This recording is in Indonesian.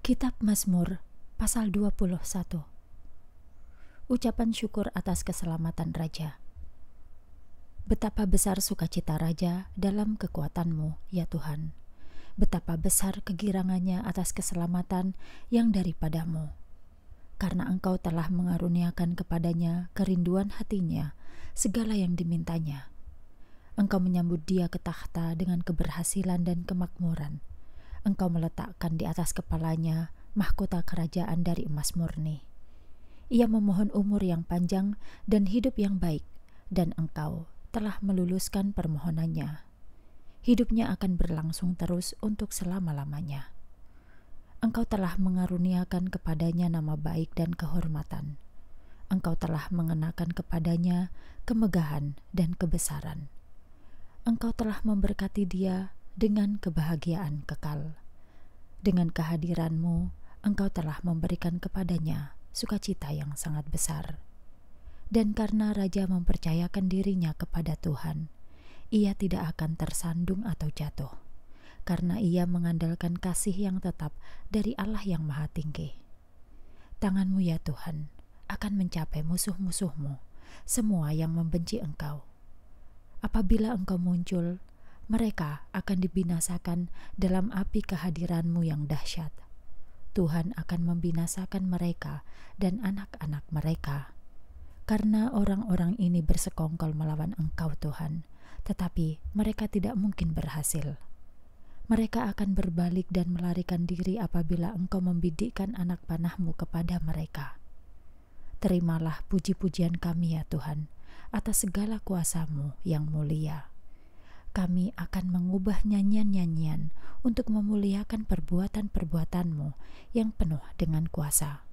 Kitab Mazmur pasal 21 Ucapan syukur atas keselamatan raja Betapa besar sukacita raja dalam kekuatanmu ya Tuhan Betapa besar kegirangannya atas keselamatan yang daripadamu karena engkau telah mengaruniakan kepadanya kerinduan hatinya segala yang dimintanya engkau menyambut dia ke tahta dengan keberhasilan dan kemakmuran engkau meletakkan di atas kepalanya mahkota kerajaan dari emas murni. Ia memohon umur yang panjang dan hidup yang baik, dan engkau telah meluluskan permohonannya. Hidupnya akan berlangsung terus untuk selama-lamanya. Engkau telah mengaruniakan kepadanya nama baik dan kehormatan. Engkau telah mengenakan kepadanya kemegahan dan kebesaran. Engkau telah memberkati dia dengan kebahagiaan kekal. Dengan kehadiranmu, engkau telah memberikan kepadanya sukacita yang sangat besar. Dan karena raja mempercayakan dirinya kepada Tuhan, ia tidak akan tersandung atau jatuh, karena ia mengandalkan kasih yang tetap dari Allah yang Maha Tinggi. Tanganmu, ya Tuhan, akan mencapai musuh-musuhmu, semua yang membenci engkau. Apabila engkau muncul, mereka akan dibinasakan dalam api kehadiranmu yang dahsyat. Tuhan akan membinasakan mereka dan anak-anak mereka. Karena orang-orang ini bersekongkol melawan engkau Tuhan, tetapi mereka tidak mungkin berhasil. Mereka akan berbalik dan melarikan diri apabila engkau membidikkan anak panahmu kepada mereka. Terimalah puji-pujian kami ya Tuhan, atas segala kuasamu yang mulia kami akan mengubah nyanyian-nyanyian untuk memuliakan perbuatan-perbuatanmu yang penuh dengan kuasa.